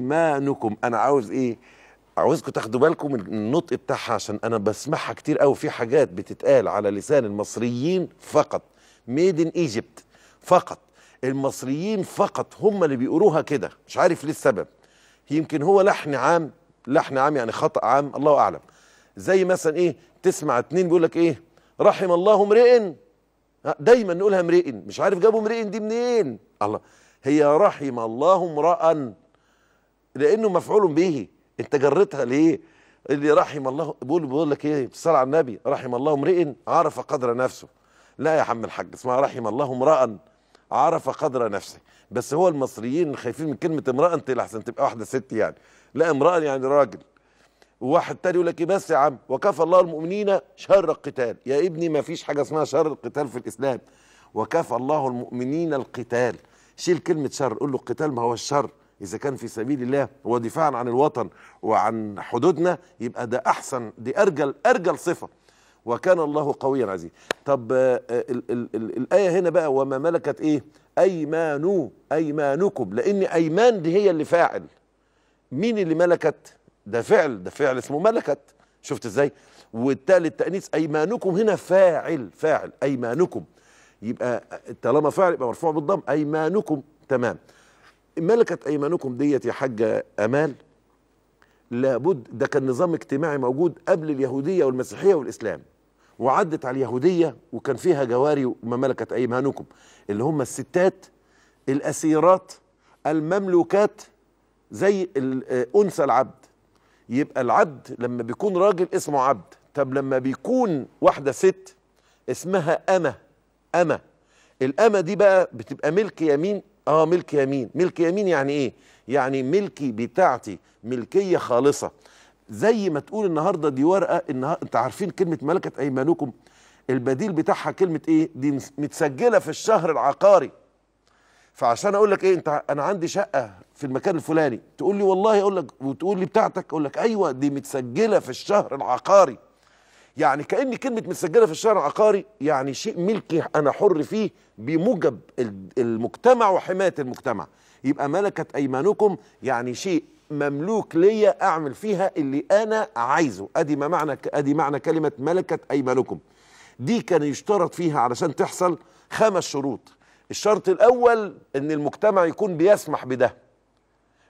ايمانكم انا عاوز ايه عاوزكم تاخدوا بالكم من النطق بتاعها عشان انا بسمعها كتير قوي في حاجات بتتقال على لسان المصريين فقط ميد ان ايجيبت فقط المصريين فقط هم اللي بيقولوها كده مش عارف ليه السبب يمكن هو لحن عام لحن عام يعني خطا عام الله اعلم زي مثلا ايه تسمع اتنين بيقول لك ايه رحم الله امرئ دايما نقولها امرئ مش عارف جابوا امرئ دي منين الله هي رحم الله امرأ لانه مفعول به انت جريتها ليه اللي رحم الله بيقول بيقول لك ايه بالصلاه على النبي رحم الله امرئ عرف قدر نفسه لا يا عم الحاج اسمها رحم الله امرأ عرف قدر نفسه بس هو المصريين خايفين من كلمه امرأة انت لحسن تبقى واحده ست يعني لا امرأة يعني راجل وواحد تاني يقول لك ايه بس يا عم وكفى الله المؤمنين شر القتال يا ابني ما فيش حاجه اسمها شر القتال في الاسلام وكفى الله المؤمنين القتال شيل كلمه شر قول له القتال ما هو الشر اذا كان في سبيل الله ودفاعا عن الوطن وعن حدودنا يبقى ده احسن دي ارجل ارجل صفه وكان الله قويا عزيز طب آه، آه، ال ال ال الايه هنا بقى وما ملكت ايه ايمانو ايمانكم لان ايمان دي هي اللي فاعل مين اللي ملكت ده فعل ده فعل اسمه ملكت شفت ازاي والتالي التانيث ايمانكم هنا فاعل فاعل ايمانكم يبقى طالما فاعل يبقى مرفوع بالضم ايمانكم تمام ملكت ايمانكم ديت يا حاجه امال لابد ده كان نظام اجتماعي موجود قبل اليهوديه والمسيحيه والاسلام وعدت على اليهوديه وكان فيها جواري وما ملكت ايمانكم اللي هم الستات الاسيرات المملوكات زي انثى العبد يبقى العبد لما بيكون راجل اسمه عبد طب لما بيكون واحده ست اسمها امه امه الامه دي بقى بتبقى ملك يمين اه ملك يمين ملك يمين يعني ايه يعني ملكي بتاعتي ملكيه خالصه زي ما تقول النهارده دي ورقه انها انت عارفين كلمه ملكت ايمانكم البديل بتاعها كلمه ايه دي متسجله في الشهر العقاري فعشان اقول لك ايه انت انا عندي شقه في المكان الفلاني تقول لي والله اقول لك وتقول لي بتاعتك اقول لك ايوه دي متسجله في الشهر العقاري يعني كأن كلمة متسجلة في الشارع العقاري يعني شيء ملكي أنا حر فيه بموجب المجتمع وحماية المجتمع يبقى ملكت أيمانكم يعني شيء مملوك ليا أعمل فيها اللي أنا عايزه أدي ما معنى أدي معنى كلمة ملكت أيمانكم دي كان يشترط فيها علشان تحصل خمس شروط الشرط الأول إن المجتمع يكون بيسمح بده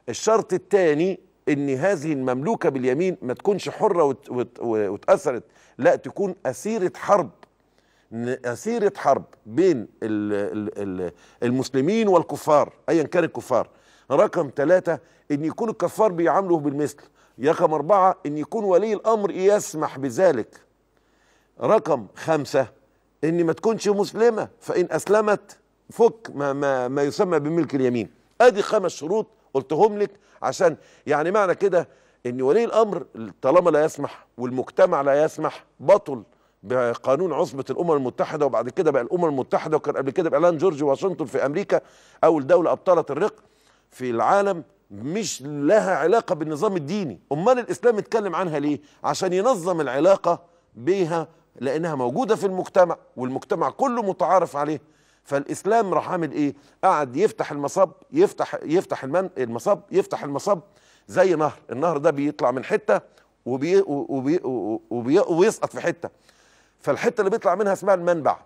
الشرط الثاني ان هذه المملوكه باليمين ما تكونش حره واتاثرت لا تكون اسيره حرب اسيره حرب بين المسلمين والكفار ايا كان الكفار رقم ثلاثة ان يكون الكفار بيعاملوا بالمثل رقم أربعة ان يكون ولي الامر يسمح بذلك رقم خمسة ان ما تكونش مسلمة فان اسلمت فك ما, ما, ما يسمى بملك اليمين ادي خمس شروط قلتهم لك عشان يعني معنى كده ان ولي الامر طالما لا يسمح والمجتمع لا يسمح بطل بقانون عصبة الأمم المتحدة وبعد كده بقى الأمم المتحدة وكان قبل كده بإعلان جورج واشنطن في أمريكا أول دولة أبطلت الرق في العالم مش لها علاقة بالنظام الديني أمال الإسلام اتكلم عنها ليه؟ عشان ينظم العلاقة بيها لأنها موجودة في المجتمع والمجتمع كله متعارف عليه فالاسلام راح عامل ايه قعد يفتح المصب يفتح يفتح المن المصب يفتح المصب زي نهر النهر ده بيطلع من حته وبي وبي وبي ويسقط في حته فالحته اللي بيطلع منها اسمها المنبع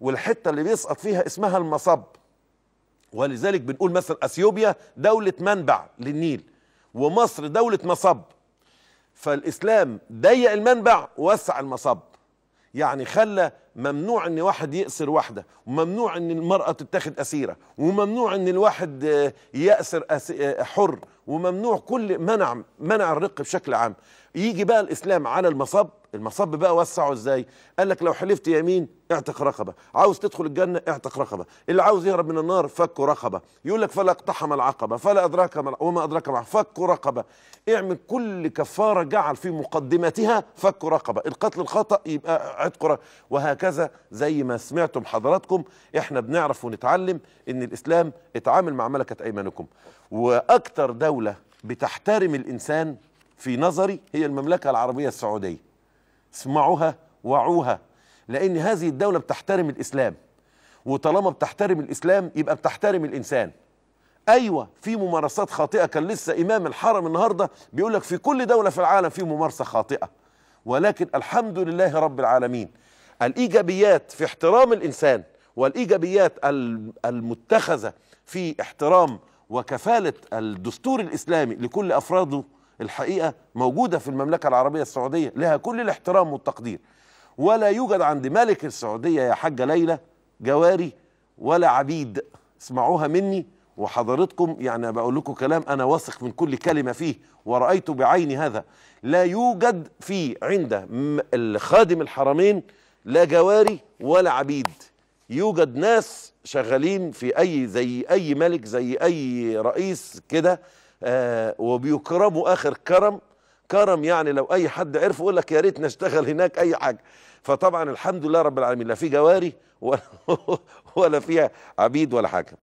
والحته اللي بيسقط فيها اسمها المصب ولذلك بنقول مثلا اثيوبيا دوله منبع للنيل ومصر دوله مصب فالاسلام ضيق المنبع ووسع المصب يعني خلى ممنوع ان واحد يأسر واحده وممنوع ان المراه تتاخد اسيره وممنوع ان الواحد آه، يأسر آه، حر وممنوع كل منع منع الرق بشكل عام يجي بقى الاسلام على المصب المصب بقى وسعه ازاي قال لك لو حلفت يمين اعتق رقبه عاوز تدخل الجنه اعتق رقبه اللي عاوز يهرب من النار فك رقبه يقول لك فلا اقتحم العقبه فلا ادراك ما وما ادراك ما فك رقبه اعمل كل كفاره جعل في مقدمتها فك رقبه القتل الخطا يبقى عتق وهكذا وهكذا زي ما سمعتم حضراتكم احنا بنعرف ونتعلم ان الاسلام اتعامل مع ملكه ايمانكم واكتر دوله بتحترم الانسان في نظري هي المملكه العربيه السعوديه اسمعوها وعوها لان هذه الدوله بتحترم الاسلام وطالما بتحترم الاسلام يبقى بتحترم الانسان ايوه في ممارسات خاطئه كان لسه امام الحرم النهارده بيقول لك في كل دوله في العالم في ممارسه خاطئه ولكن الحمد لله رب العالمين الايجابيات في احترام الانسان والايجابيات المتخذه في احترام وكفاله الدستور الاسلامي لكل افراده الحقيقه موجوده في المملكه العربيه السعوديه لها كل الاحترام والتقدير ولا يوجد عند ملك السعوديه يا حاجه ليلى جواري ولا عبيد اسمعوها مني وحضرتكم يعني بقول لكم كلام انا واثق من كل كلمه فيه ورايت بعيني هذا لا يوجد في عند خادم الحرمين لا جواري ولا عبيد يوجد ناس شغالين في اي زي اي ملك زي اي رئيس كده آه وبيكرموا اخر كرم كرم يعني لو اي حد عرف يقول لك يا ريت نشتغل هناك اي حاجه فطبعا الحمد لله رب العالمين لا في جواري ولا, ولا فيها عبيد ولا حاجه